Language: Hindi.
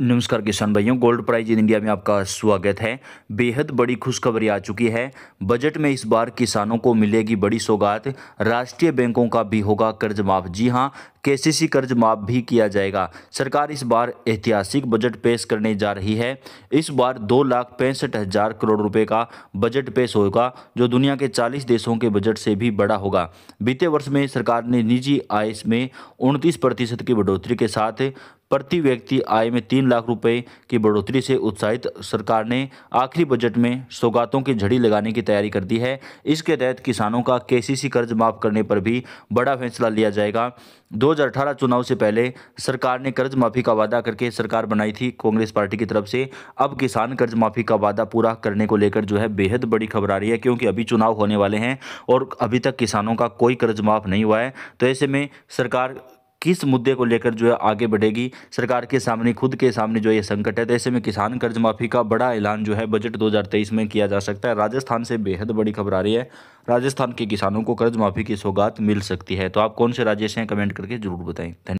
नमस्कार किसान भाइयों गोल्ड प्राइज इन इंडिया में आपका स्वागत है बेहद बड़ी खुशखबरी आ चुकी है बजट में इस बार किसानों को मिलेगी बड़ी सौगात राष्ट्रीय बैंकों का भी होगा कर्ज माफ जी हां केसीसी कर्ज माफ भी किया जाएगा सरकार इस बार ऐतिहासिक बजट पेश करने जा रही है इस बार दो लाख पैंसठ हज़ार करोड़ रुपए का बजट पेश होगा जो दुनिया के 40 देशों के बजट से भी बड़ा होगा बीते वर्ष में सरकार ने निजी आय में उनतीस प्रतिशत की बढ़ोतरी के साथ प्रति व्यक्ति आय में तीन लाख रुपए की बढ़ोतरी से उत्साहित सरकार ने आखिरी बजट में सौगातों की झड़ी लगाने की तैयारी कर दी है इसके तहत किसानों का केसीसी कर्ज माफ करने पर भी बड़ा फैसला लिया जाएगा दो 2018 चुनाव से पहले सरकार ने कर्ज माफी का वादा करके सरकार बनाई थी कांग्रेस पार्टी की तरफ से अब किसान कर्ज माफी का वादा पूरा करने को लेकर जो है बेहद बड़ी खबर आ रही है क्योंकि अभी चुनाव होने वाले हैं और अभी तक किसानों का कोई कर्ज माफ नहीं हुआ है तो ऐसे में सरकार किस मुद्दे को लेकर जो है आगे बढ़ेगी सरकार के सामने खुद के सामने जो ये संकट है तो ऐसे में किसान कर्ज माफी का बड़ा ऐलान जो है बजट 2023 में किया जा सकता है राजस्थान से बेहद बड़ी खबर आ रही है राजस्थान के किसानों को कर्ज माफी की सौगात मिल सकती है तो आप कौन से राज्य से हैं कमेंट करके जरूर बताएं